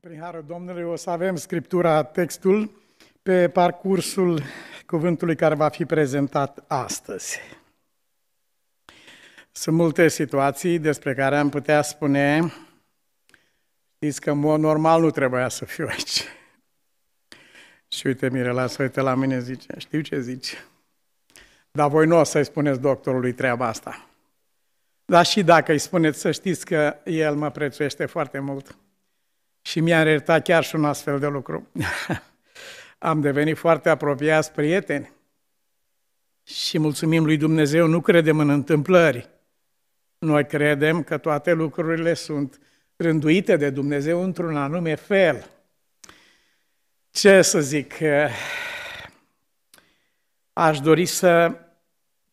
Prin harul Domnului o să avem scriptura, textul, pe parcursul cuvântului care va fi prezentat astăzi. Sunt multe situații despre care am putea spune, știți că în mod normal nu trebuia să fiu aici. Și uite, Mirela, să uite la mine, zice, știu ce zici, dar voi nu o să-i spuneți doctorului treaba asta. Dar și dacă îi spuneți, să știți că el mă prețuiește foarte mult și mi a iertat chiar și un astfel de lucru. Am devenit foarte apropiați prieteni și mulțumim lui Dumnezeu, nu credem în întâmplări. Noi credem că toate lucrurile sunt rânduite de Dumnezeu într-un anume fel. Ce să zic, aș dori să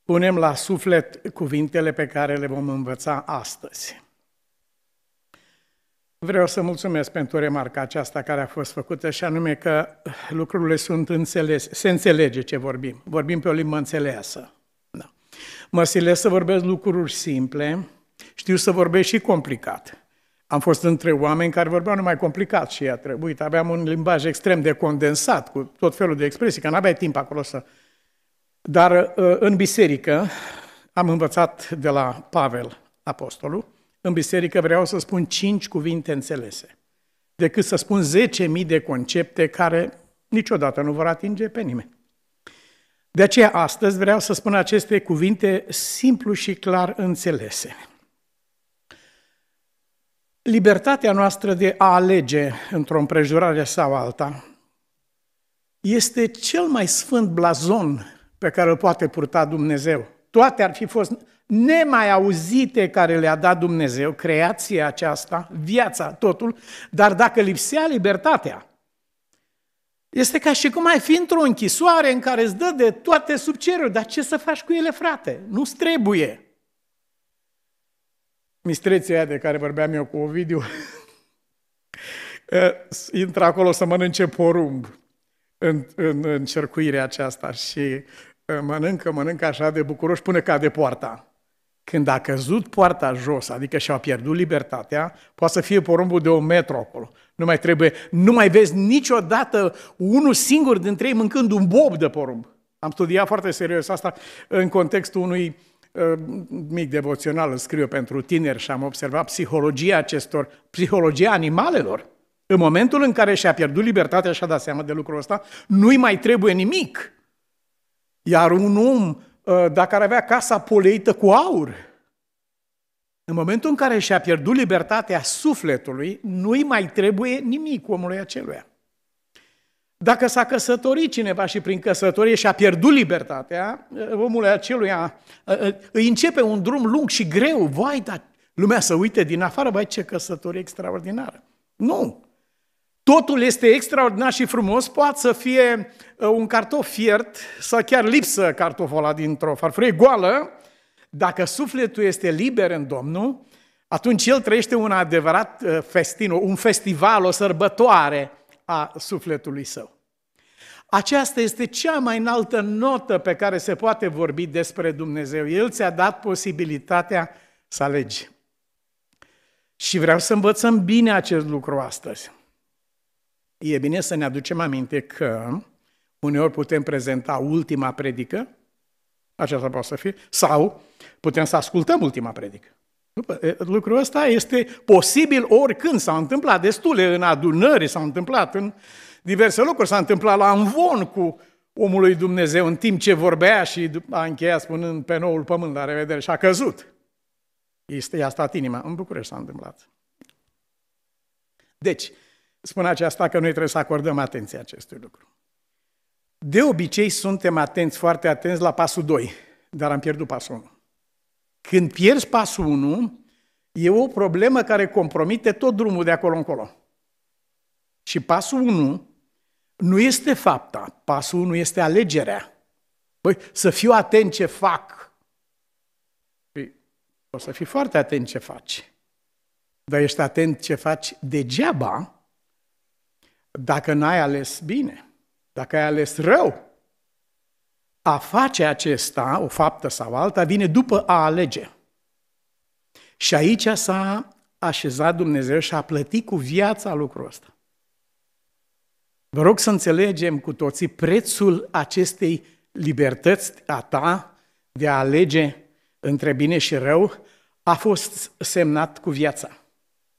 punem la suflet cuvintele pe care le vom învăța astăzi. Vreau să mulțumesc pentru remarca aceasta care a fost făcută și anume că lucrurile sunt înțelese, se înțelege ce vorbim. Vorbim pe o limbă înțeleasă. Da. Mă silesc să vorbesc lucruri simple, știu să vorbesc și complicat. Am fost între oameni care vorbeau numai complicat și a trebuit. Aveam un limbaj extrem de condensat, cu tot felul de expresii, că n-aveai timp acolo să... Dar uh, în biserică am învățat de la Pavel, apostolul, în biserică vreau să spun cinci cuvinte înțelese, decât să spun zece mii de concepte care niciodată nu vor atinge pe nimeni. De aceea astăzi vreau să spun aceste cuvinte simplu și clar înțelese. Libertatea noastră de a alege într-o împrejurare sau alta este cel mai sfânt blazon pe care îl poate purta Dumnezeu. Toate ar fi fost nemai auzite care le-a dat Dumnezeu, creația aceasta, viața, totul, dar dacă lipsea libertatea, este ca și cum ai fi într-o închisoare în care îți dă de toate sub cerul, dar ce să faci cu ele, frate? nu trebuie. Mistreția aia de care vorbeam eu cu Ovidiu, intră acolo să mănânce porumb în, în, în cercuirea aceasta și uh, mănâncă, mănâncă așa de bucuroși până cade poarta. Când a căzut poarta jos, adică și-a pierdut libertatea, poate să fie porumbul de un metru acolo. Nu mai trebuie, nu mai vezi niciodată unul singur dintre ei mâncând un bob de porumb. Am studiat foarte serios asta în contextul unui uh, mic devoțional îl scriu pentru tineri și am observat psihologia acestor, psihologia animalelor. În momentul în care și-a pierdut libertatea și-a dat seama de lucrul ăsta, nu-i mai trebuie nimic. Iar un om Uh, dacă ar avea casa poleită cu aur. În momentul în care și-a pierdut libertatea sufletului, nu-i mai trebuie nimic omului aceluia. Dacă s-a căsătorit cineva și prin căsătorie și-a pierdut libertatea, uh, omul aceluia uh, îi începe un drum lung și greu. Vai, dar lumea să uite din afară, vai, ce căsătorie extraordinară. Nu! totul este extraordinar și frumos, poate să fie uh, un cartof fiert sau chiar lipsă cartoful ăla dintr-o farfurie goală, dacă sufletul este liber în Domnul, atunci el trăiește un adevărat uh, festin, un festival, o sărbătoare a sufletului său. Aceasta este cea mai înaltă notă pe care se poate vorbi despre Dumnezeu. El ți-a dat posibilitatea să alegi. Și vreau să învățăm bine acest lucru astăzi. E bine să ne aducem aminte că uneori putem prezenta ultima predică, aceasta poate să fie, sau putem să ascultăm ultima predică. Lucrul ăsta este posibil oricând, s-a întâmplat destule în adunări, s-a întâmplat în diverse locuri, s-a întâmplat la învon cu omul lui Dumnezeu în timp ce vorbea și a încheiat spunând pe noul pământ, la revedere, și a căzut. Este, i-a stat inima. În București s-a întâmplat. Deci, spun aceasta că noi trebuie să acordăm atenție acestui lucru. De obicei suntem atenți, foarte atenți la pasul 2, dar am pierdut pasul 1. Când pierzi pasul 1, e o problemă care compromite tot drumul de acolo încolo. Și pasul 1 nu este fapta, pasul 1 este alegerea. Băi, să fiu atent ce fac. Păi, o să fii foarte atent ce faci. Dar ești atent ce faci degeaba dacă n-ai ales bine, dacă ai ales rău, a face acesta, o faptă sau alta, vine după a alege. Și aici s-a așezat Dumnezeu și a plătit cu viața lucrul ăsta. Vă rog să înțelegem cu toții prețul acestei libertăți a ta de a alege între bine și rău a fost semnat cu viața.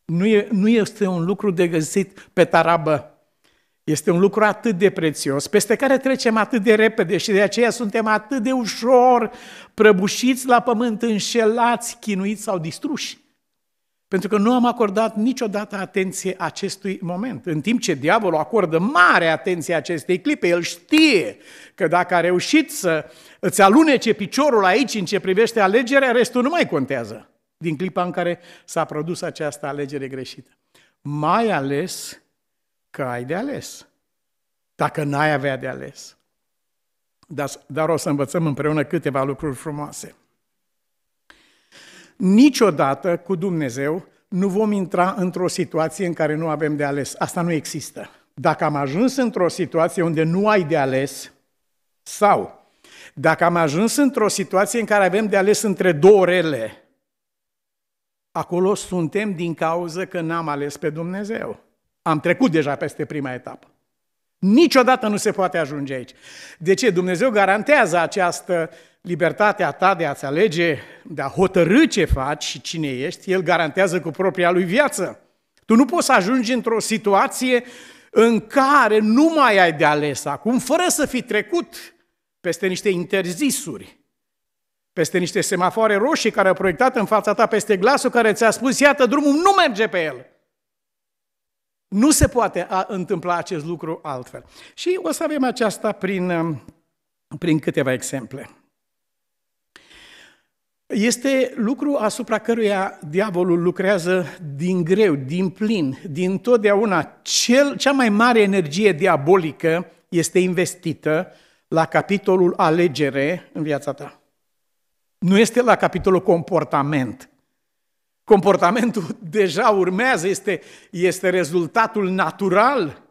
Nu, e, nu este un lucru de găsit pe tarabă este un lucru atât de prețios, peste care trecem atât de repede și de aceea suntem atât de ușor prăbușiți la pământ, înșelați, chinuiți sau distruși. Pentru că nu am acordat niciodată atenție acestui moment. În timp ce diavolul acordă mare atenție acestei clipe, el știe că dacă a reușit să îți alunece piciorul aici în ce privește alegerea, restul nu mai contează din clipa în care s-a produs această alegere greșită. Mai ales că ai de ales. Dacă n-ai avea de ales. Dar, dar o să învățăm împreună câteva lucruri frumoase. Niciodată cu Dumnezeu nu vom intra într-o situație în care nu avem de ales. Asta nu există. Dacă am ajuns într-o situație unde nu ai de ales, sau dacă am ajuns într-o situație în care avem de ales între două rele, acolo suntem din cauză că n-am ales pe Dumnezeu. Am trecut deja peste prima etapă. Niciodată nu se poate ajunge aici. De ce? Dumnezeu garantează această libertate a ta de a-ți alege, de a hotărâ ce faci și cine ești. El garantează cu propria lui viață. Tu nu poți să ajungi într-o situație în care nu mai ai de ales acum, fără să fi trecut peste niște interzisuri, peste niște semafoare roșii care au proiectat în fața ta, peste glasul care ți-a spus, iată, drumul nu merge pe el. Nu se poate a întâmpla acest lucru altfel. Și o să avem aceasta prin, um, prin câteva exemple. Este lucru asupra căruia diavolul lucrează din greu, din plin, din totdeauna. Cel, cea mai mare energie diabolică este investită la capitolul alegere în viața ta. Nu este la capitolul comportament. Comportamentul deja urmează, este, este rezultatul natural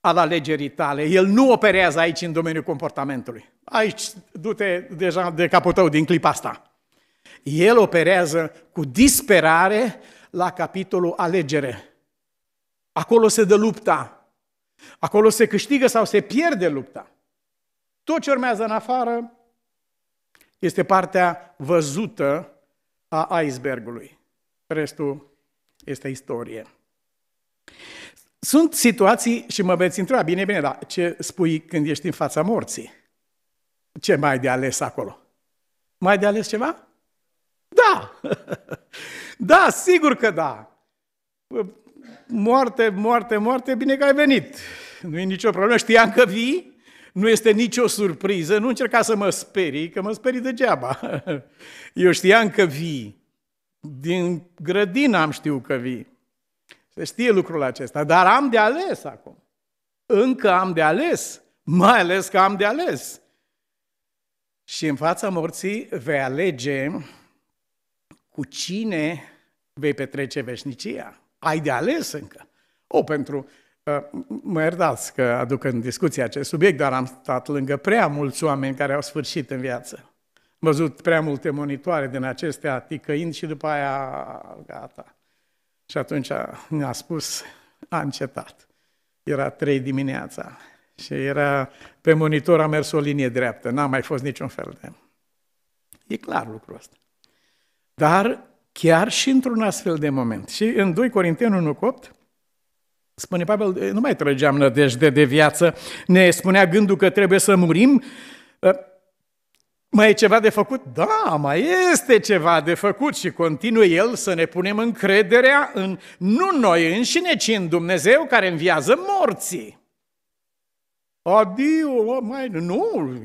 al alegerii tale. El nu operează aici în domeniul comportamentului. Aici du-te deja de capul tău din clipa asta. El operează cu disperare la capitolul alegere. Acolo se dă lupta. Acolo se câștigă sau se pierde lupta. Tot ce urmează în afară este partea văzută a icebergului. Restul este istorie. Sunt situații, și mă veți întreba, bine, bine, dar ce spui când ești în fața morții? Ce mai de ales acolo? Mai de ales ceva? Da! da, sigur că da! Moarte, moarte, moarte, bine că ai venit! Nu e nicio problemă, știam că vii, nu este nicio surpriză, nu încerca să mă sperii, că mă sperii degeaba. Eu știam că vii. Din grădină am știut că vii. Se știe lucrul acesta, dar am de ales acum. Încă am de ales, mai ales că am de ales. Și în fața morții vei alege cu cine vei petrece veșnicia. Ai de ales încă. O, pentru... Uh, mă iertați că aduc în discuție acest subiect, dar am stat lângă prea mulți oameni care au sfârșit în viață văzut prea multe monitoare din acestea, ticăind și după aia gata. Și atunci ne-a spus, a încetat. Era trei dimineața și era pe monitor a mers o linie dreaptă, n-a mai fost niciun fel de... E clar lucrul ăsta. Dar chiar și într-un astfel de moment. Și în 2 Corinteni 1,8, spune Pavel, nu mai trăgeam nădejde de viață, ne spunea gândul că trebuie să murim, mai e ceva de făcut? Da, mai este ceva de făcut și continuă el să ne punem încrederea în nu noi înșine, ci în Dumnezeu care înviază morții. Adio, mai nu.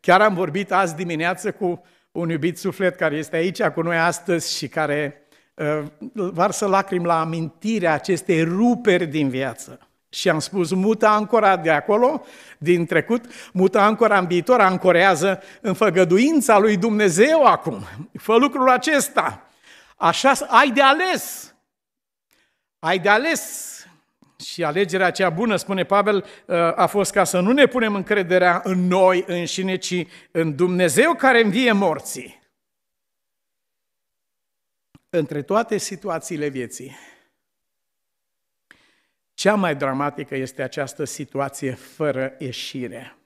Chiar am vorbit azi dimineață cu un iubit suflet care este aici cu noi astăzi și care uh, varsă lacrimi la amintirea acestei ruperi din viață. Și am spus, mută ancora de acolo, din trecut, mută ancora în viitor, ancorează în făgăduința lui Dumnezeu acum. Fă lucrul acesta. Așa ai de ales. Ai de ales. Și alegerea cea bună, spune Pavel, ă, a fost ca să nu ne punem încrederea în noi înșine, ci în Dumnezeu care învie morții. Între toate situațiile vieții, cea mai dramatică este această situație fără ieșire.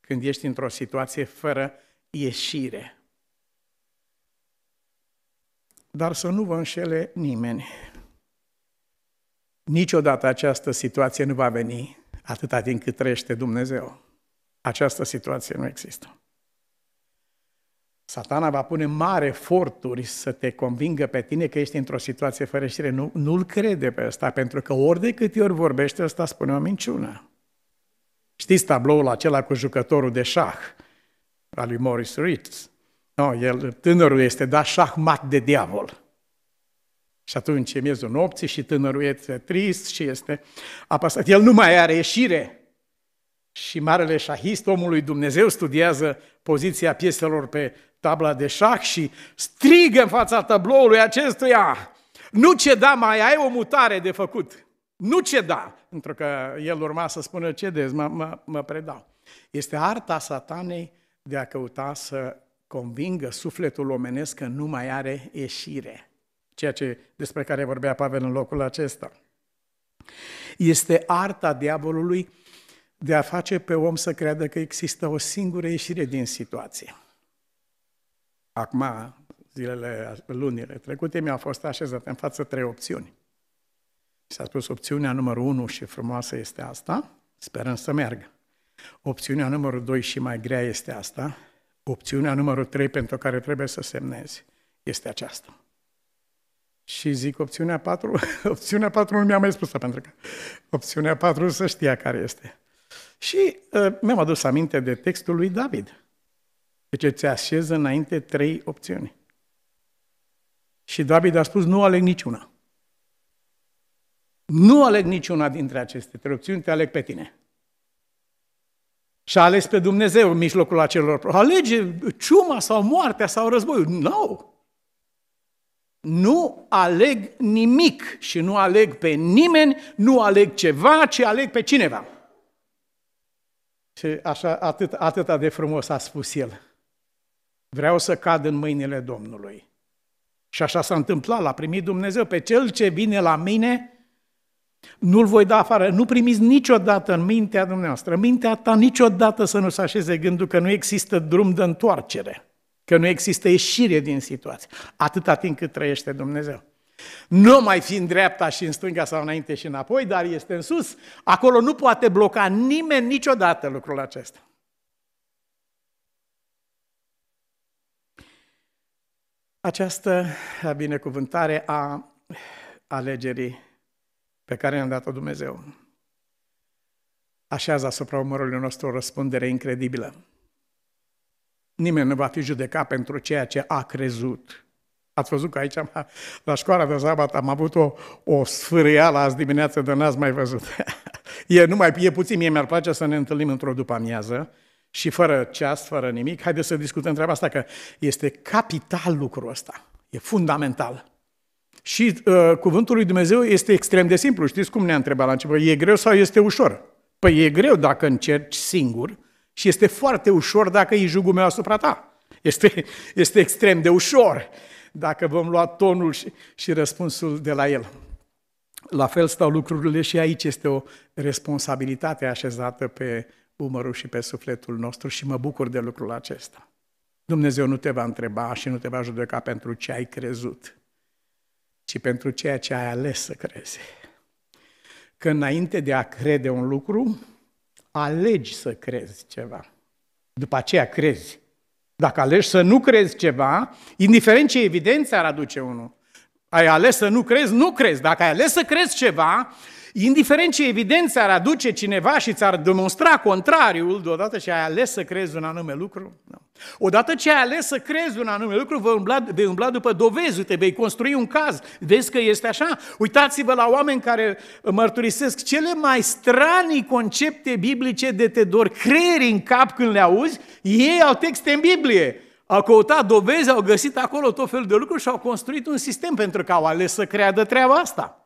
Când ești într-o situație fără ieșire. Dar să nu vă înșele nimeni. Niciodată această situație nu va veni atâta timp cât trăiește Dumnezeu. Această situație nu există. Satana va pune mare eforturi să te convingă pe tine că ești într-o situație fără știre. Nu, nu-l crede pe ăsta, pentru că ori de câte ori vorbește, ăsta spune o minciună. Știți tabloul acela cu jucătorul de șah al lui Morris Ritz? No, el, tânărul este dat șahmat de diavol. Și atunci e miezul nopții și tânărul este trist și este apăsat. El nu mai are ieșire și marele șahist, omul lui Dumnezeu, studiază poziția pieselor pe tabla de șah și strigă în fața tabloului acestuia, nu ce da mai ai o mutare de făcut. Nu ce da, pentru că el urma să spună cedez, mă, mă, mă predau. Este arta satanei de a căuta să convingă sufletul omenesc că nu mai are ieșire, ceea ce, despre care vorbea Pavel în locul acesta. Este arta diavolului de a face pe om să creadă că există o singură ieșire din situație. Acum, zilele, lunile trecute, mi-au fost așezate în față trei opțiuni. S-a spus opțiunea numărul 1 și frumoasă este asta, sperăm să meargă. Opțiunea numărul 2 și mai grea este asta. Opțiunea numărul 3 pentru care trebuie să semnezi este aceasta. Și zic opțiunea 4, opțiunea 4 nu mi-a mai spus pentru că opțiunea 4 să știa care este. Și uh, mi-am adus aminte de textul lui David. Deci îți așez înainte trei opțiuni. Și David a spus, nu aleg niciuna. Nu aleg niciuna dintre aceste trei opțiuni, te aleg pe tine. Și a ales pe Dumnezeu în mijlocul acelor. Alege ciuma sau moartea sau războiul. Nu! No! Nu aleg nimic și nu aleg pe nimeni, nu aleg ceva, ci aleg pe cineva. Și așa, atât, atâta de frumos a spus el. Vreau să cad în mâinile Domnului. Și așa s-a întâmplat, l-a primit Dumnezeu. Pe cel ce vine la mine, nu-l voi da afară. Nu primiți niciodată în mintea dumneavoastră, mintea ta niciodată să nu se așeze gândul că nu există drum de întoarcere, că nu există ieșire din situație, atâta timp cât trăiește Dumnezeu. Nu mai fi în dreapta și în stânga sau înainte și înapoi, dar este în sus. Acolo nu poate bloca nimeni niciodată lucrul acesta. Această binecuvântare a alegerii pe care ne-a dat-o Dumnezeu așează asupra umărului nostru o răspundere incredibilă. Nimeni nu va fi judecat pentru ceea ce a crezut Ați văzut că aici, la școala de sabat, am avut o, o sfârâială azi dimineață de n-ați mai văzut. e, numai, e puțin, mie mi-ar place să ne întâlnim într-o după-amiază și fără ceas, fără nimic. Haideți să discutăm treaba asta, că este capital lucrul ăsta. E fundamental. Și uh, cuvântul lui Dumnezeu este extrem de simplu. Știți cum ne-a întrebat la început? E greu sau este ușor? Păi e greu dacă încerci singur și este foarte ușor dacă e jugul meu asupra ta. Este, este extrem de ușor dacă vom lua tonul și, și răspunsul de la el. La fel stau lucrurile și aici este o responsabilitate așezată pe umărul și pe sufletul nostru și mă bucur de lucrul acesta. Dumnezeu nu te va întreba și nu te va judeca pentru ce ai crezut, ci pentru ceea ce ai ales să crezi. Că înainte de a crede un lucru, alegi să crezi ceva. După aceea crezi. Dacă alegi să nu crezi ceva, indiferent ce evidență ar aduce unul, ai ales să nu crezi, nu crezi. Dacă ai ales să crezi ceva, indiferent ce evidență ar aduce cineva și ți-ar demonstra contrariul, deodată și ai ales să crezi un anume lucru, nu. Odată ce ai ales să crezi un anume lucru, vei umbla, vei umbla după dovezi, te vei construi un caz, vezi că este așa. Uitați-vă la oameni care mărturisesc cele mai stranii concepte biblice de te dor creierii în cap când le auzi, ei au texte în Biblie. Au căutat dovezi, au găsit acolo tot felul de lucruri și au construit un sistem pentru că au ales să creadă treaba asta.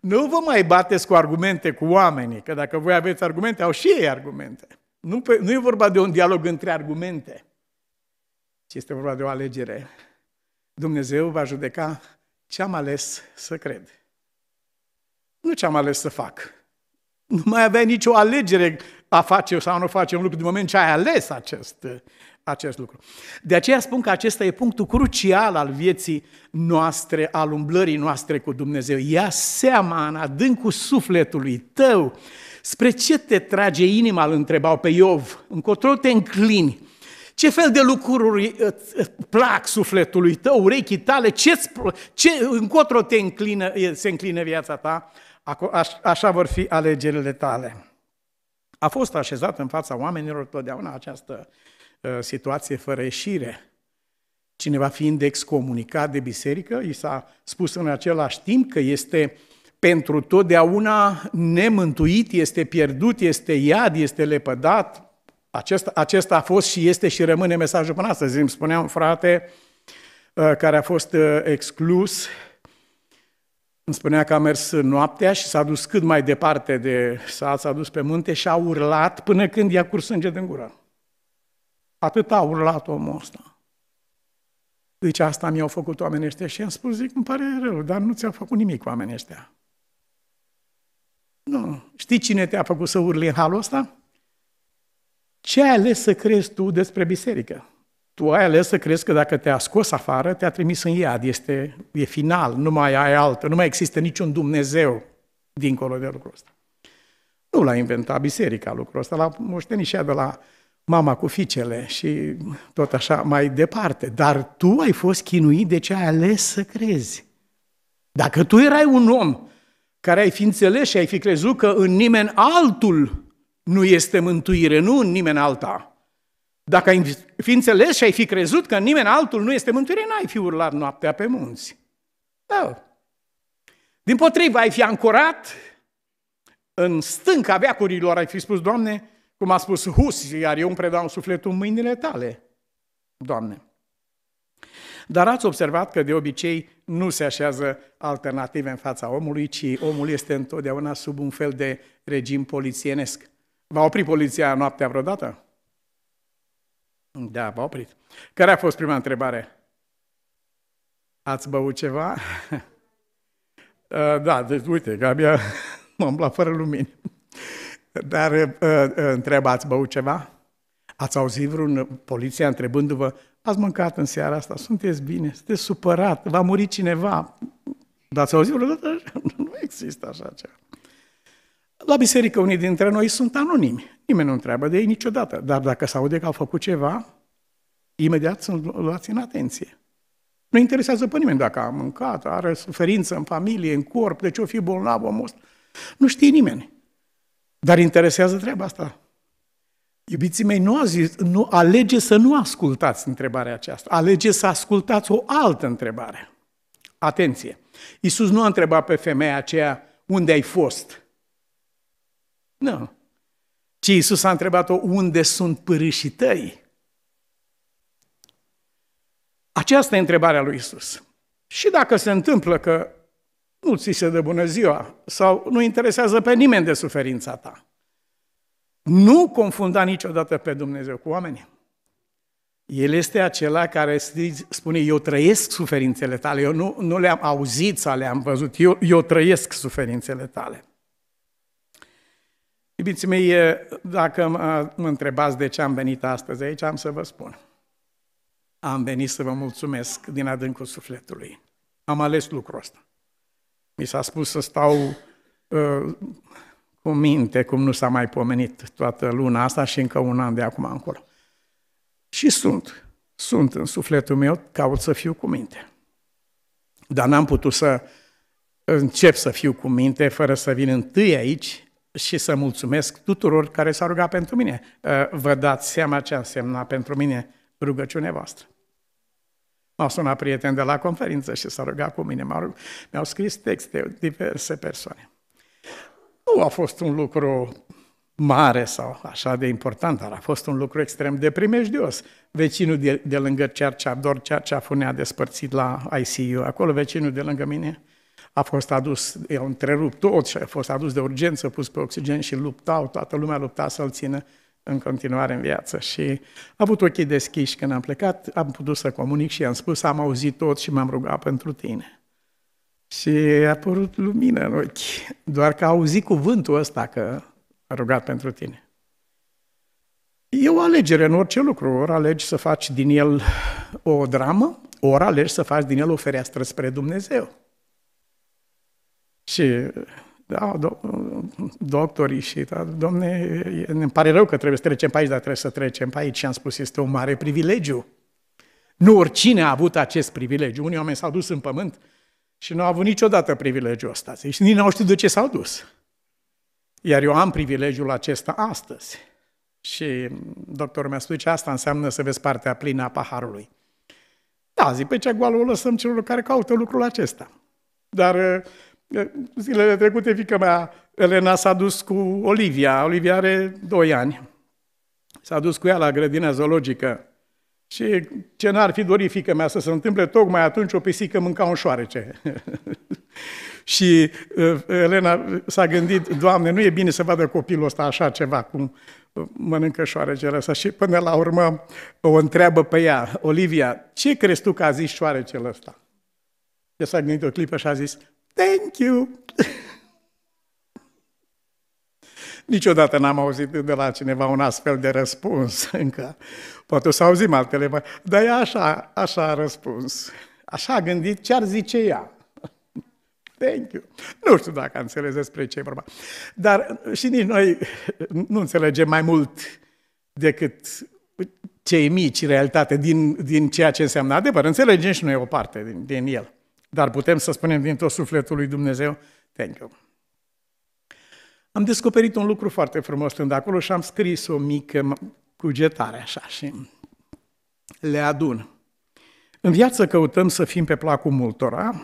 Nu vă mai bateți cu argumente cu oamenii, că dacă voi aveți argumente, au și ei argumente. Nu, nu e vorba de un dialog între argumente ci este vorba de o alegere. Dumnezeu va judeca ce am ales să cred. Nu ce am ales să fac. Nu mai aveai nicio alegere a face sau nu face un lucru din moment ce ai ales acest, acest lucru. De aceea spun că acesta e punctul crucial al vieții noastre, al umblării noastre cu Dumnezeu. Ia seama în adâncul sufletului tău spre ce te trage inima, îl întrebau pe Iov, încotro te înclini. Ce fel de lucruri îți uh, uh, plac sufletului tău, urechii tale, ce, ce încotro te înclină, se înclină viața ta, așa vor fi alegerile tale. A fost așezat în fața oamenilor totdeauna această uh, situație fără ieșire. Cineva fiind excomunicat de biserică, i s-a spus în același timp că este pentru totdeauna nemântuit, este pierdut, este iad, este lepădat, acesta, acesta a fost și este și rămâne mesajul până astăzi. Îmi spunea un frate uh, care a fost uh, exclus, îmi spunea că a mers noaptea și s-a dus cât mai departe de sat, s-a dus pe munte și a urlat până când i-a curs sânge din gură. Atât a urlat omul ăsta. Deci asta mi-au făcut oamenii ăștia și am spus, zic, îmi pare rău, dar nu ți-au făcut nimic oamenii ăștia. Nu. Știi cine te-a făcut să urli în halul ăsta? Ce ai ales să crezi tu despre biserică? Tu ai ales să crezi că dacă te-a scos afară, te-a trimis în iad, este, e final, nu mai ai altă, nu mai există niciun Dumnezeu dincolo de lucrul ăsta. Nu l-a inventat biserica lucrul ăsta, l-a moștenit și de la mama cu fiicele și tot așa mai departe. Dar tu ai fost chinuit de ce ai ales să crezi. Dacă tu erai un om care ai fi înțeles și ai fi crezut că în nimeni altul nu este mântuire, nu în nimeni alta. Dacă ai fi înțeles și ai fi crezut că în nimeni altul nu este mântuire, n-ai fi urlat noaptea pe munți. Da. Din potrivă, ai fi ancorat în stânca veacurilor, ai fi spus, Doamne, cum a spus Hus, iar eu îmi predau sufletul în mâinile tale, Doamne. Dar ați observat că de obicei nu se așează alternative în fața omului, ci omul este întotdeauna sub un fel de regim polițienesc. V-a opri poliția noaptea vreodată? Da, v-a oprit. Care a fost prima întrebare? Ați băut ceva? Uh, da, deci uite, că abia mă îmblat fără lumini. Dar uh, uh, întreba, ați băut ceva? Ați auzit vreun poliția întrebându-vă, ați mâncat în seara asta, sunteți bine, sunteți supărat, va muri cineva. Dar ați auzit vreodată? Nu există așa ceva. La biserică unii dintre noi sunt anonimi. Nimeni nu întreabă de ei niciodată. Dar dacă se aude că au făcut ceva, imediat sunt luați în atenție. Nu interesează pe nimeni dacă a mâncat, are suferință în familie, în corp, de ce o fi bolnav omul Nu știe nimeni. Dar interesează treaba asta. Iubiții mei, nu, zis, nu alege să nu ascultați întrebarea aceasta. Alege să ascultați o altă întrebare. Atenție! Iisus nu a întrebat pe femeia aceea unde ai fost – nu. Ci Iisus a întrebat-o, unde sunt pârâșii tăi? Aceasta e întrebarea lui Isus. Și dacă se întâmplă că nu ți se dă bună ziua sau nu interesează pe nimeni de suferința ta, nu confunda niciodată pe Dumnezeu cu oamenii. El este acela care spune, eu trăiesc suferințele tale, eu nu, nu le-am auzit sau le-am văzut, eu, eu trăiesc suferințele tale. Iubiții mei, dacă mă întrebați de ce am venit astăzi aici, am să vă spun. Am venit să vă mulțumesc din adâncul sufletului. Am ales lucrul ăsta. Mi s-a spus să stau uh, cu minte, cum nu s-a mai pomenit toată luna asta și încă un an de acum încolo. Și sunt, sunt în sufletul meu, caut să fiu cu minte. Dar n-am putut să încep să fiu cu minte fără să vin întâi aici și să mulțumesc tuturor care s-au rugat pentru mine. Uh, vă dați seama ce însemna pentru mine rugăciunea voastră. M-au sunat prieteni de la conferință și s-au rugat cu mine, m-au, mi-au scris texte diverse persoane. Nu a fost un lucru mare sau așa de important, dar a fost un lucru extrem de primejdios. Vecinul de, de lângă Cercea, doar Cercea funea despărțit la ICU, acolo vecinul de lângă mine, a fost adus, i-au întrerupt tot și a fost adus de urgență, pus pe oxigen și luptau, toată lumea lupta să-l țină în continuare în viață. Și a avut ochii deschiși când am plecat, am putut să comunic și i-am spus, am auzit tot și m-am rugat pentru tine. Și a apărut lumină în ochi, doar că a auzit cuvântul ăsta că a rugat pentru tine. E o alegere în orice lucru. Ori alegi să faci din el o dramă, ori alegi să faci din el o fereastră spre Dumnezeu. Și da, do, doctorii și, da, domne, ne pare rău că trebuie să trecem pe aici, dar trebuie să trecem pe aici. Și am spus, este un mare privilegiu. Nu oricine a avut acest privilegiu. Unii oameni s-au dus în pământ și nu au avut niciodată privilegiul ăsta. Și deci nici n-au știut de ce s-au dus. Iar eu am privilegiul acesta astăzi. Și doctorul mi-a spus, ce deci asta înseamnă să vezi partea plină a paharului. Da, zic, pe păi cea goală o lăsăm celor care caută lucrul acesta. Dar Zilele trecute, fiica mea, Elena s-a dus cu Olivia. Olivia are 2 ani. S-a dus cu ea la grădina zoologică. Și ce n-ar fi dorit fiica mea să se întâmple, tocmai atunci o pisică mânca un șoarece. și uh, Elena s-a gândit, Doamne, nu e bine să vadă copilul ăsta așa ceva, cum mănâncă șoarecele ăsta. Și până la urmă o întreabă pe ea, Olivia, ce crezi tu că a zis șoarecele ăsta? Ea s-a gândit o clipă și a zis, Thank you! Niciodată n-am auzit de la cineva un astfel de răspuns încă. Poate o să auzim altele, mai... dar ea așa, așa a răspuns. Așa a gândit ce ar zice ea. Thank you. Nu știu dacă înțeles despre ce e vorba. Dar și nici noi nu înțelegem mai mult decât cei mici realitate din, din ceea ce înseamnă adevăr. Înțelegem și noi o parte din, din el. Dar putem să spunem din tot sufletul lui Dumnezeu, thank you. Am descoperit un lucru foarte frumos când acolo și am scris o mică cugetare așa și le adun. În viață căutăm să fim pe placul multora,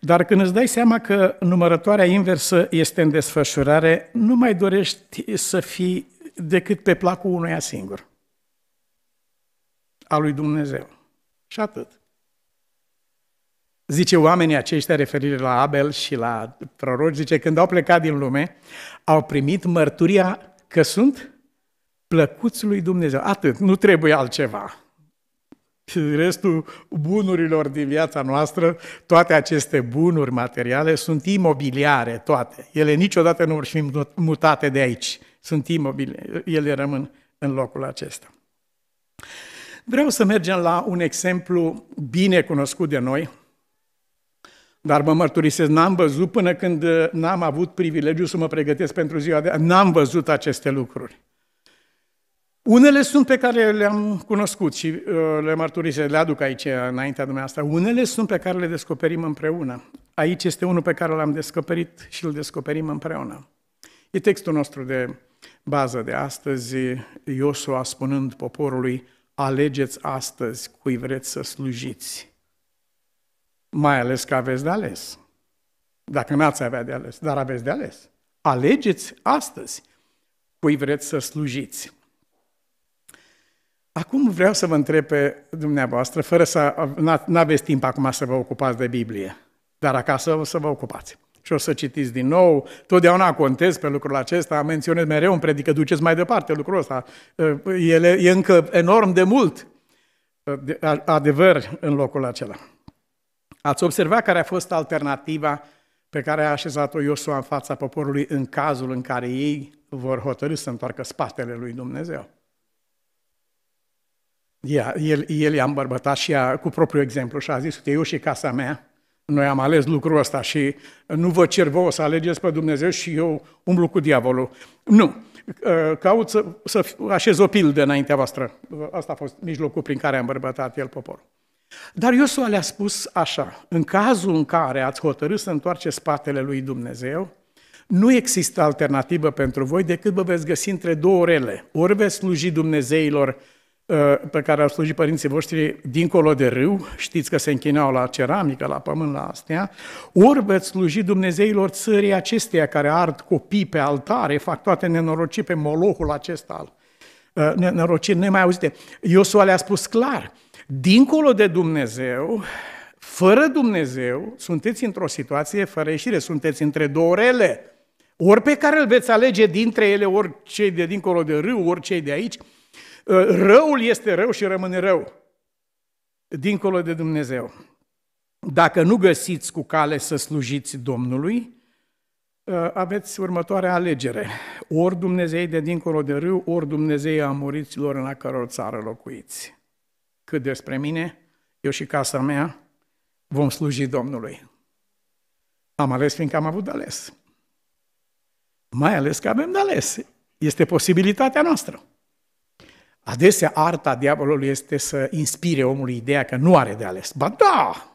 dar când îți dai seama că numărătoarea inversă este în desfășurare, nu mai dorești să fii decât pe placul unuia singur, a lui Dumnezeu. Și atât. Zice oamenii aceștia, referire la Abel și la proroci, zice, când au plecat din lume, au primit mărturia că sunt plăcuți lui Dumnezeu. Atât, nu trebuie altceva. Restul bunurilor din viața noastră, toate aceste bunuri materiale sunt imobiliare, toate. Ele niciodată nu vor fi mutate de aici. Sunt imobile, ele rămân în locul acesta. Vreau să mergem la un exemplu bine cunoscut de noi, dar mă mărturisesc, n-am văzut până când uh, n-am avut privilegiu să mă pregătesc pentru ziua de N-am văzut aceste lucruri. Unele sunt pe care le-am cunoscut și uh, le mărturisesc, le aduc aici înaintea dumneavoastră. Unele sunt pe care le descoperim împreună. Aici este unul pe care l-am descoperit și îl descoperim împreună. E textul nostru de bază de astăzi, Iosua spunând poporului, alegeți astăzi cui vreți să slujiți. Mai ales că aveți de ales. Dacă n-ați avea de ales, dar aveți de ales. Alegeți astăzi cui vreți să slujiți. Acum vreau să vă întreb pe dumneavoastră, fără să... n-aveți timp acum să vă ocupați de Biblie, dar acasă o să vă ocupați. Și o să citiți din nou, totdeauna contez pe lucrul acesta, menționez mereu în predică, duceți mai departe lucrul ăsta. e încă enorm de mult adevăr în locul acela. Ați observat care a fost alternativa pe care a așezat-o Iosua în fața poporului în cazul în care ei vor hotărâ să întoarcă spatele lui Dumnezeu. El, el i-a îmbărbătat și a, cu propriul exemplu și a zis, uite, eu și casa mea, noi am ales lucrul ăsta și nu vă cer vouă să alegeți pe Dumnezeu și eu umblu cu diavolul. Nu, ă, caut să, să așez o pildă înaintea voastră. Asta a fost mijlocul prin care a îmbărbătat el poporul. Dar Iosua le-a spus așa, în cazul în care ați hotărât să întoarce spatele lui Dumnezeu, nu există alternativă pentru voi decât vă veți găsi între două rele. Ori veți sluji Dumnezeilor uh, pe care au slujit părinții voștri dincolo de râu, știți că se închinau la ceramică, la pământ, la astea, ori veți sluji Dumnezeilor țării acesteia care ard copii pe altare, fac toate nenorocii pe molohul acesta al uh, nenorocii nemai auzite. Iosua le-a spus clar, Dincolo de Dumnezeu, fără Dumnezeu, sunteți într-o situație fără ieșire, sunteți între două rele. Ori pe care îl veți alege dintre ele, ori cei de dincolo de râu, ori cei de aici, ă, răul este rău și rămâne rău. Dincolo de Dumnezeu. Dacă nu găsiți cu cale să slujiți Domnului, ă, aveți următoarea alegere. Ori Dumnezei de dincolo de râu, ori Dumnezei amoriților în a căror țară locuiți. Cât despre mine, eu și casa mea vom sluji Domnului. Am ales fiindcă am avut de ales. Mai ales că avem de ales. Este posibilitatea noastră. Adesea arta diavolului este să inspire omul ideea că nu are de ales. Ba da!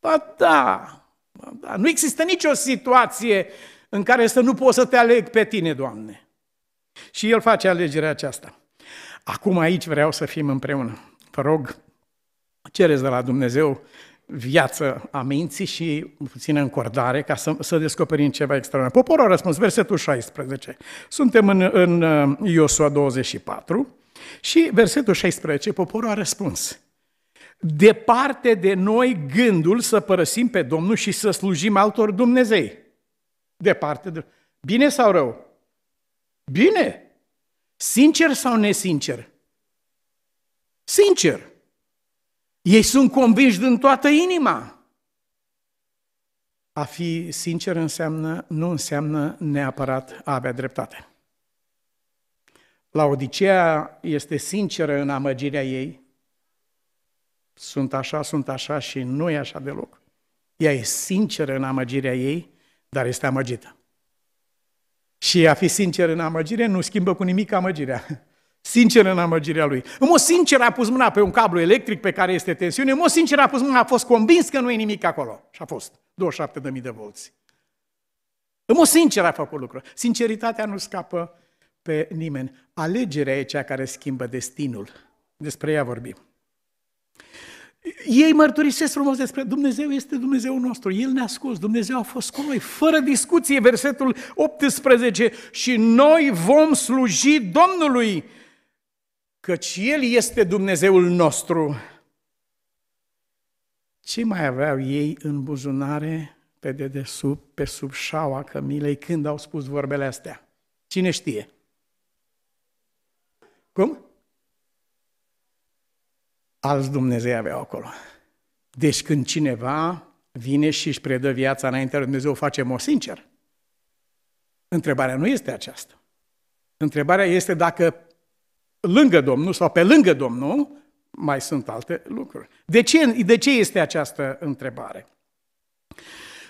Ba da! Ba da! Nu există nicio situație în care să nu poți să te aleg pe tine, Doamne. Și el face alegerea aceasta. Acum aici vreau să fim împreună vă rog, cereți de la Dumnezeu viață a minții și puțină încordare ca să, să descoperim ceva extraordinar. Poporul a răspuns, versetul 16. Suntem în, în uh, Iosua 24 și versetul 16, poporul a răspuns. Departe de noi gândul să părăsim pe Domnul și să slujim altor Dumnezei. Departe de... Bine sau rău? Bine! Sincer sau nesincer? Sincer, ei sunt convinși din toată inima. A fi sincer înseamnă, nu înseamnă neapărat a avea dreptate. La Odisea este sinceră în amăgirea ei. Sunt așa, sunt așa și nu e așa deloc. Ea e sinceră în amăgirea ei, dar este amăgită. Și a fi sincer în amăgire nu schimbă cu nimic amăgirea sincer în amăgirea lui. În mod sincer a pus mâna pe un cablu electric pe care este tensiune, în mod sincer a pus mâna, a fost convins că nu e nimic acolo. Și a fost 27.000 de volți. În mod sincer a făcut lucrul. Sinceritatea nu scapă pe nimeni. Alegerea e cea care schimbă destinul. Despre ea vorbim. Ei mărturisesc frumos despre Dumnezeu este Dumnezeu nostru, El ne-a scos, Dumnezeu a fost cu noi, fără discuție, versetul 18, și noi vom sluji Domnului căci El este Dumnezeul nostru. Ce mai aveau ei în buzunare pe dedesubt, pe sub șaua cămilei, când au spus vorbele astea? Cine știe? Cum? Alți Dumnezei aveau acolo. Deci când cineva vine și își predă viața înaintea lui Dumnezeu, o facem-o sincer. Întrebarea nu este aceasta. Întrebarea este dacă lângă Domnul sau pe lângă Domnul, mai sunt alte lucruri. De ce, de ce este această întrebare?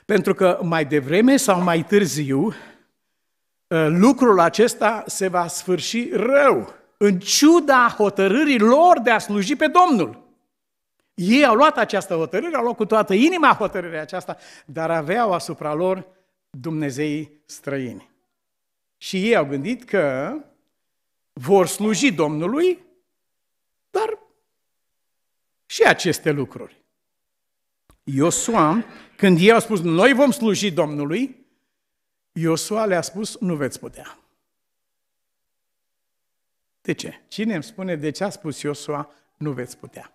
Pentru că mai devreme sau mai târziu, ă, lucrul acesta se va sfârși rău, în ciuda hotărârii lor de a sluji pe Domnul. Ei au luat această hotărâre, au luat cu toată inima hotărârea aceasta, dar aveau asupra lor Dumnezeii străini. Și ei au gândit că vor sluji Domnului, dar și aceste lucruri. Iosua, când ei au spus, noi vom sluji Domnului, Iosua le-a spus, nu veți putea. De ce? Cine îmi spune de ce a spus Iosua, nu veți putea?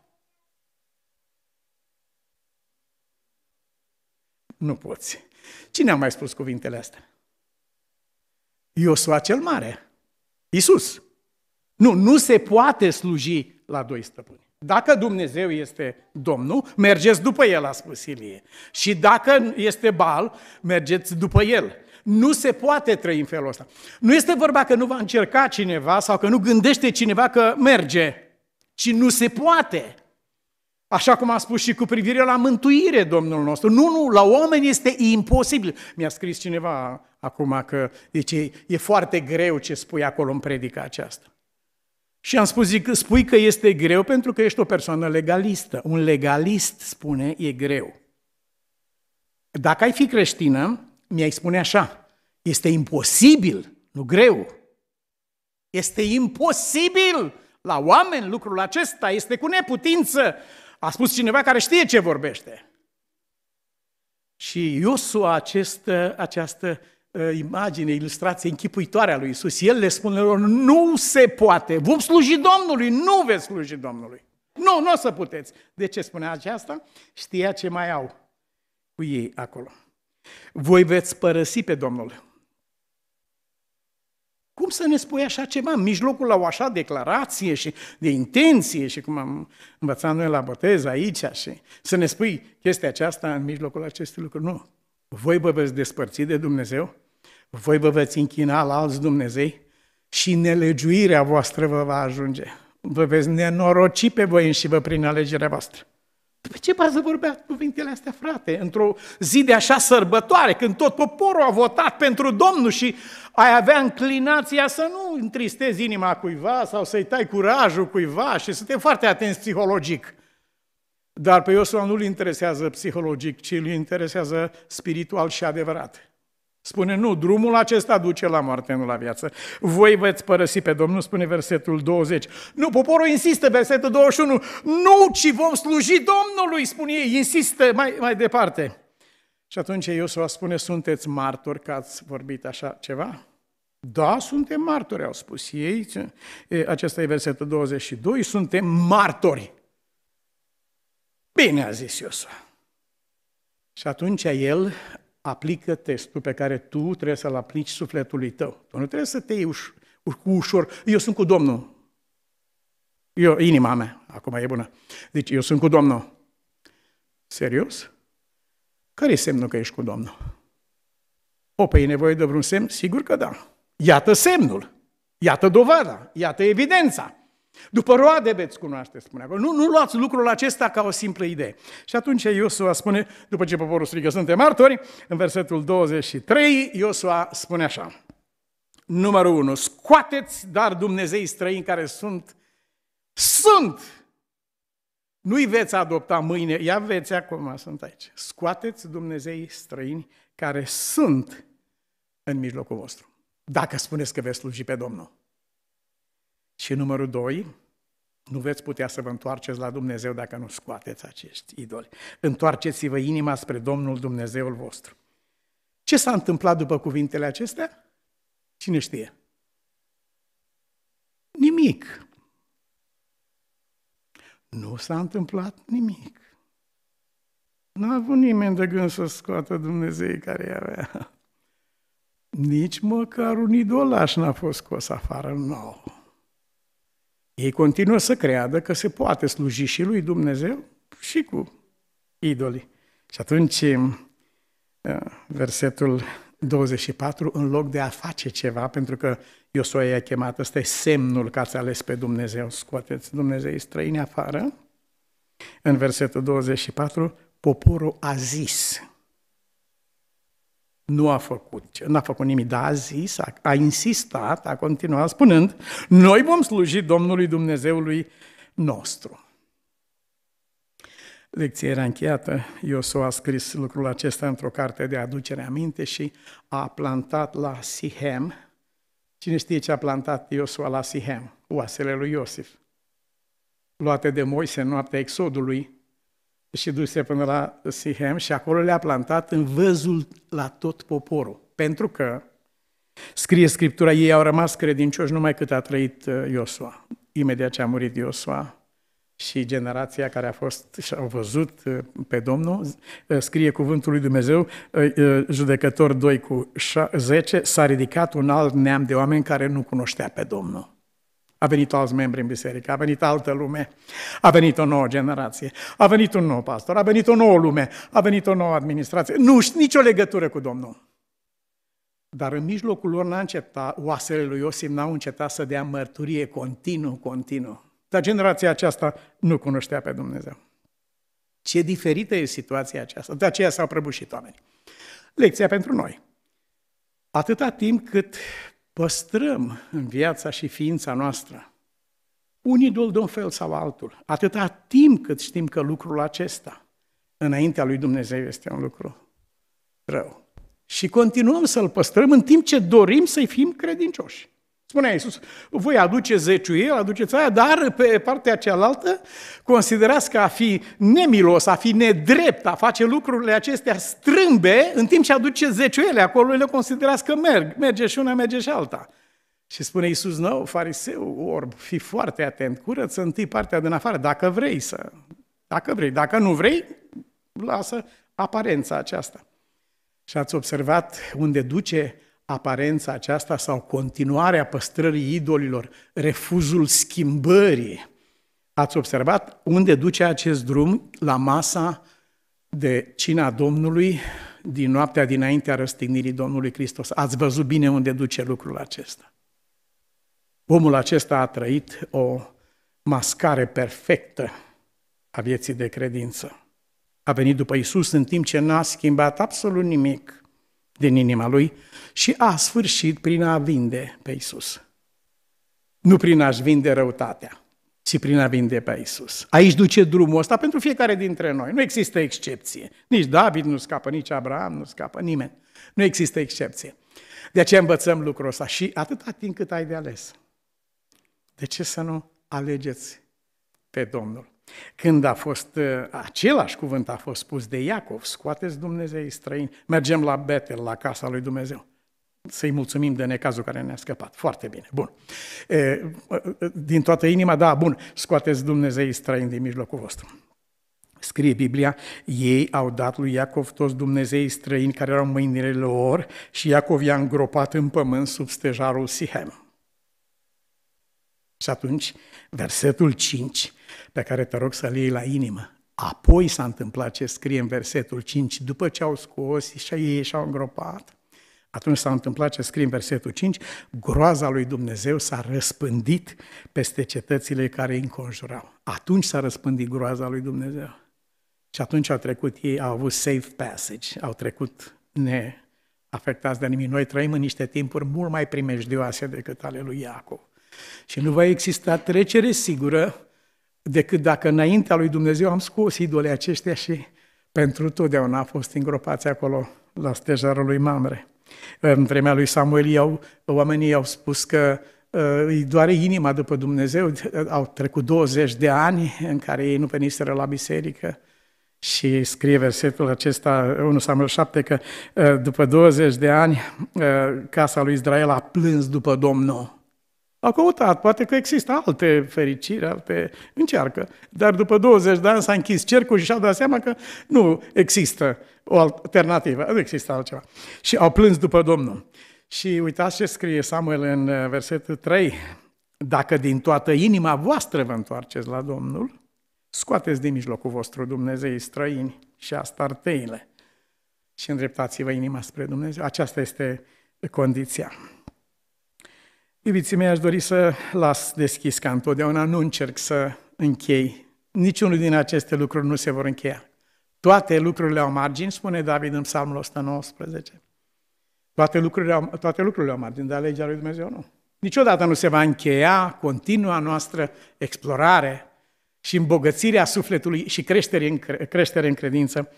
Nu poți. Cine a mai spus cuvintele astea? Iosua cel Mare. Isus. Nu, nu se poate sluji la doi stăpâni. Dacă Dumnezeu este Domnul, mergeți după El, a spus Ilie. Și dacă este Bal, mergeți după El. Nu se poate trăi în felul ăsta. Nu este vorba că nu va încerca cineva sau că nu gândește cineva că merge, ci nu se poate. Așa cum a spus și cu privire la mântuire Domnul nostru. Nu, nu, la oameni este imposibil. Mi-a scris cineva acum că zice, deci, e foarte greu ce spui acolo în predica aceasta. Și am spus, zic, spui că este greu pentru că ești o persoană legalistă. Un legalist spune, e greu. Dacă ai fi creștină, mi-ai spune așa, este imposibil, nu greu. Este imposibil la oameni lucrul acesta, este cu neputință. A spus cineva care știe ce vorbește. Și Iosua această, această Uh, imagine, ilustrație închipuitoare a lui Isus. El le spune lor, nu se poate, vom sluji Domnului, nu veți sluji Domnului. Nu, nu o să puteți. De ce spunea aceasta? Știa ce mai au cu ei acolo. Voi veți părăsi pe Domnul. Cum să ne spui așa ceva? În mijlocul la o așa declarație și de intenție și cum am învățat noi la botez aici și să ne spui chestia aceasta în mijlocul acestui lucru. Nu voi vă veți despărți de Dumnezeu, voi vă veți închina la alți Dumnezei și nelegiuirea voastră vă va ajunge. Vă veți nenoroci pe voi și vă prin alegerea voastră. După ce bază vorbea cuvintele astea, frate? Într-o zi de așa sărbătoare, când tot poporul a votat pentru Domnul și ai avea înclinația să nu întristezi inima cuiva sau să-i tai curajul cuiva și să te foarte atenți psihologic. Dar pe Iosua nu-l interesează psihologic, ci îl interesează spiritual și adevărat. Spune, nu, drumul acesta duce la moarte, nu la viață. Voi veți părăsi pe Domnul, spune versetul 20. Nu, poporul insistă, versetul 21. Nu, ci vom sluji Domnului, spune ei, insistă mai, mai departe. Și atunci Iosua spune, sunteți martori că ați vorbit așa ceva? Da, suntem martori, au spus ei. Acesta e versetul 22, suntem martori. Bine, a zis Iosua. Și atunci el aplică testul pe care tu trebuie să-l aplici sufletului tău. Tu nu trebuie să te iei uș- cu ușor. Eu sunt cu Domnul. Eu, inima mea, acum e bună. Deci, eu sunt cu Domnul. Serios? Care e semnul că ești cu Domnul? O, pe păi, e nevoie de vreun semn? Sigur că da. Iată semnul. Iată dovada. Iată evidența. După roade veți cunoaște, spune acolo. Nu, nu luați lucrul acesta ca o simplă idee. Și atunci Iosua spune, după ce poporul strigă, suntem martori, în versetul 23, Iosua spune așa. Numărul 1. Scoateți, dar Dumnezei străini care sunt, sunt! Nu-i veți adopta mâine, ia veți acum, sunt aici. Scoateți Dumnezei străini care sunt în mijlocul vostru. Dacă spuneți că veți sluji pe Domnul. Și numărul doi, nu veți putea să vă întoarceți la Dumnezeu dacă nu scoateți acești idoli. Întoarceți-vă inima spre Domnul Dumnezeul vostru. Ce s-a întâmplat după cuvintele acestea? Cine știe? Nimic. Nu s-a întâmplat nimic. N-a avut nimeni de gând să scoată Dumnezeu care i avea. Nici măcar un idolaș n-a fost scos afară nou. Ei continuă să creadă că se poate sluji și lui Dumnezeu și cu idolii. Și atunci uh, versetul 24, în loc de a face ceva, pentru că Iosua i-a chemat, ăsta e semnul că ați ales pe Dumnezeu, scoateți Dumnezeu străini afară, în versetul 24, poporul a zis, nu a făcut, n-a făcut nimic, dar a zis, a, a insistat, a continuat spunând, noi vom sluji Domnului Dumnezeului nostru. Lecția era încheiată, Iosu a scris lucrul acesta într-o carte de aducere aminte și a plantat la Sihem. Cine știe ce a plantat Iosua la Sihem? Oasele lui Iosif. Luate de Moise în noaptea exodului, și duse până la Sihem și acolo le-a plantat în văzul la tot poporul. Pentru că, scrie Scriptura, ei au rămas credincioși numai cât a trăit uh, Iosua. Imediat ce a murit Iosua și generația care a fost și au văzut uh, pe Domnul, uh, scrie cuvântul lui Dumnezeu, judecător 2 cu 10, s-a ridicat un alt neam de oameni care nu cunoștea pe Domnul. A venit alți membri în biserică, a venit altă lume, a venit o nouă generație, a venit un nou pastor, a venit o nouă lume, a venit o nouă administrație. Nu știu nicio legătură cu Domnul. Dar în mijlocul lor n-a încetat, oasele lui Iosif n-au încetat să dea mărturie continuu, continuu. Dar generația aceasta nu cunoștea pe Dumnezeu. Ce diferită e situația aceasta. De aceea s-au prăbușit oamenii. Lecția pentru noi. Atâta timp cât păstrăm în viața și ființa noastră un idol de un fel sau altul, atâta timp cât știm că lucrul acesta înaintea lui Dumnezeu este un lucru rău. Și continuăm să-l păstrăm în timp ce dorim să-i fim credincioși. Spunea Iisus, voi aduce zeciuiel, aduceți aia, dar pe partea cealaltă considerați că a fi nemilos, a fi nedrept, a face lucrurile acestea strâmbe, în timp ce aduce zeciuiele, acolo le considerați că merg, merge și una, merge și alta. Și spune Iisus, nou, fariseu, orb, fi foarte atent, curăță întâi partea din afară, dacă vrei să, dacă vrei, dacă nu vrei, lasă aparența aceasta. Și ați observat unde duce aparența aceasta sau continuarea păstrării idolilor, refuzul schimbării. Ați observat unde duce acest drum? La masa de cina Domnului din noaptea dinaintea răstignirii Domnului Hristos. Ați văzut bine unde duce lucrul acesta. Omul acesta a trăit o mascare perfectă a vieții de credință. A venit după Isus în timp ce n-a schimbat absolut nimic – din inima lui și a sfârșit prin a vinde pe Isus. Nu prin a-și vinde răutatea, ci prin a vinde pe Isus. Aici duce drumul ăsta pentru fiecare dintre noi. Nu există excepție. Nici David nu scapă, nici Abraham nu scapă, nimeni. Nu există excepție. De aceea învățăm lucrul ăsta și atâta timp cât ai de ales. De ce să nu alegeți pe Domnul? Când a fost, ă, același cuvânt a fost spus de Iacov, scoateți Dumnezeu străini, mergem la Betel, la casa lui Dumnezeu. Să-i mulțumim de necazul care ne-a scăpat. Foarte bine, bun. E, ă, ă, din toată inima, da, bun, scoateți Dumnezeu străini din mijlocul vostru. Scrie Biblia, ei au dat lui Iacov toți Dumnezei străini care erau mâinile lor și Iacov i-a îngropat în pământ sub stejarul Sihem. Și atunci, versetul 5 pe care te rog să le iei la inimă. Apoi s-a întâmplat ce scrie în versetul 5, după ce au scos și ei și-au îngropat. Atunci s-a întâmplat ce scrie în versetul 5, groaza lui Dumnezeu s-a răspândit peste cetățile care îi înconjurau. Atunci s-a răspândit groaza lui Dumnezeu. Și atunci au trecut ei, au avut safe passage, au trecut neafectați de nimic. Noi trăim în niște timpuri mult mai primejdioase decât ale lui Iacov. Și nu va exista trecere sigură decât dacă înaintea lui Dumnezeu am scos idolii aceștia și pentru totdeauna a fost îngropați acolo la stejarul lui Mamre. În vremea lui Samuel au oamenii au spus că uh, îi doare inima după Dumnezeu, au trecut 20 de ani în care ei nu veniseră la biserică și scrie versetul acesta, 1 Samuel 7, că uh, după 20 de ani uh, casa lui Israel a plâns după Domnul. A căutat, poate că există alte fericiri, alte... Încearcă. Dar după 20 de ani s-a închis cercul și și a dat seama că nu există o alternativă, nu există altceva. Și au plâns după Domnul. Și uitați ce scrie Samuel în uh, versetul 3. Dacă din toată inima voastră vă întoarceți la Domnul, scoateți din mijlocul vostru Dumnezei străini și astarteile și îndreptați-vă inima spre Dumnezeu. Aceasta este condiția. Iubiții mei, aș dori să las deschis ca întotdeauna, nu încerc să închei. Niciunul din aceste lucruri nu se vor încheia. Toate lucrurile au margini, spune David în Psalmul 119. Toate lucrurile au, toate lucrurile au margini, dar legea lui Dumnezeu nu. Niciodată nu se va încheia continua noastră explorare și îmbogățirea sufletului și creștere în, creștere în credință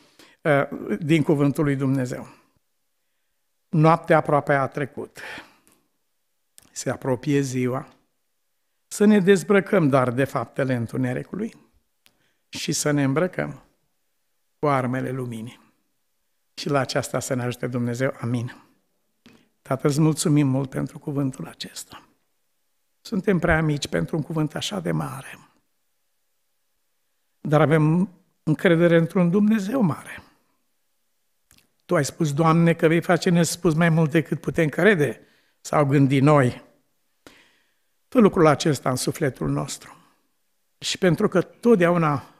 uh, din cuvântul lui Dumnezeu. Noaptea aproape a trecut se apropie ziua, să ne dezbrăcăm dar de faptele întunericului și să ne îmbrăcăm cu armele luminii. Și la aceasta să ne ajute Dumnezeu. Amin. Tată, îți mulțumim mult pentru cuvântul acesta. Suntem prea mici pentru un cuvânt așa de mare. Dar avem încredere într-un Dumnezeu mare. Tu ai spus, Doamne, că vei face nespus mai mult decât putem crede sau gândi noi. Fă lucrul acesta în sufletul nostru. Și pentru că totdeauna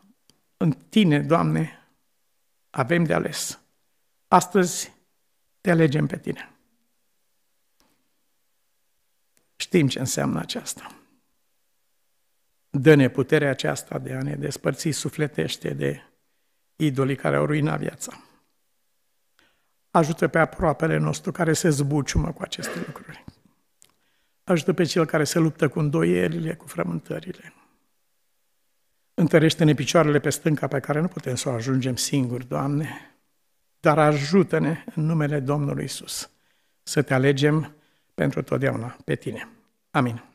în Tine, Doamne, avem de ales. Astăzi te alegem pe Tine. Știm ce înseamnă aceasta. Dă-ne puterea aceasta de a ne despărți sufletește de idolii care au ruinat viața ajută pe aproapele nostru care se zbuciumă cu aceste lucruri. Ajută pe cel care se luptă cu îndoielile, cu frământările. Întărește-ne picioarele pe stânca pe care nu putem să o ajungem singuri, Doamne, dar ajută-ne în numele Domnului Isus să te alegem pentru totdeauna pe Tine. Amin.